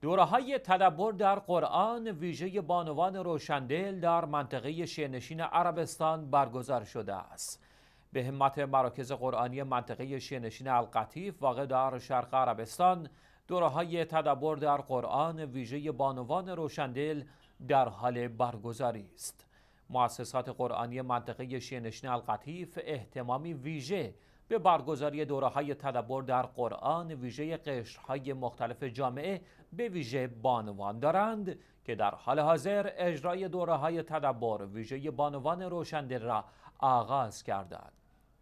دوره های تدبر در قرآن ویژه بانوان روشندل در منطقه شینشین عربستان برگزار شده است. به همت مراکز قرآنی منطقه شینشین القطیف واقع در شرق عربستان دوره های تدبر در قرآن ویژه بانوان روشندل در حال برگزاری است. مؤسسات قرآنی منطقه شینشین القطیف احتمامی ویژه به برگزاری دوره های تدبر در قرآن ویژه قشرهای مختلف جامعه به ویژه بانوان دارند که در حال حاضر اجرای دوره های تدبر ویژه بانوان روشندل را آغاز کردند.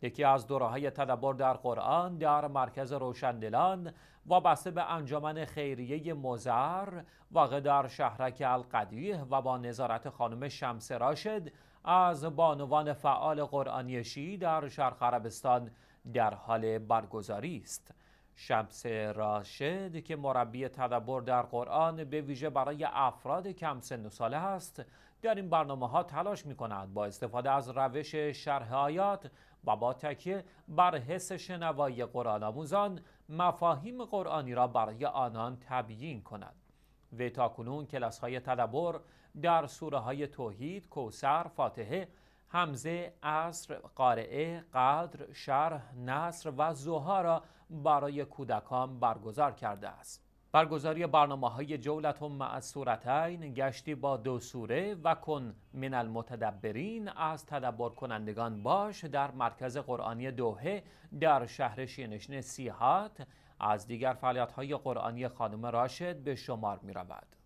یکی از های تدبر در قرآن در مرکز روشندلان وابسته به انجمن خیریه مزر واقع در شهرک القدیه و با نظارت خانم شمس راشد از بانوان فعال قرآنیشی در شرق عربستان در حال برگزاری است. شمس راشد که مربی تدبر در قرآن به ویژه برای افراد کم سن و ساله است در این برنامه ها تلاش می کند با استفاده از روش شرح آیات و با تکیه بر حس شنوایی قرآن آموزان مفاهیم قرآنی را برای آنان تبیین کند وی تا کنون کلاس های تدبر در سوره های توحید، کوسر، فاتحه همزه، عصر، قارعه، قدر، شرح، نصر و زوها را برای کودکان برگزار کرده است. برگزاری برنامه های جولت و معصورتین، گشتی با دو سوره و کن من المتدبرین از تدبر کنندگان باش در مرکز قرآنی دوهه در شهر شینشن سیحات از دیگر فعالیت های قرآنی خانم راشد به شمار می رود.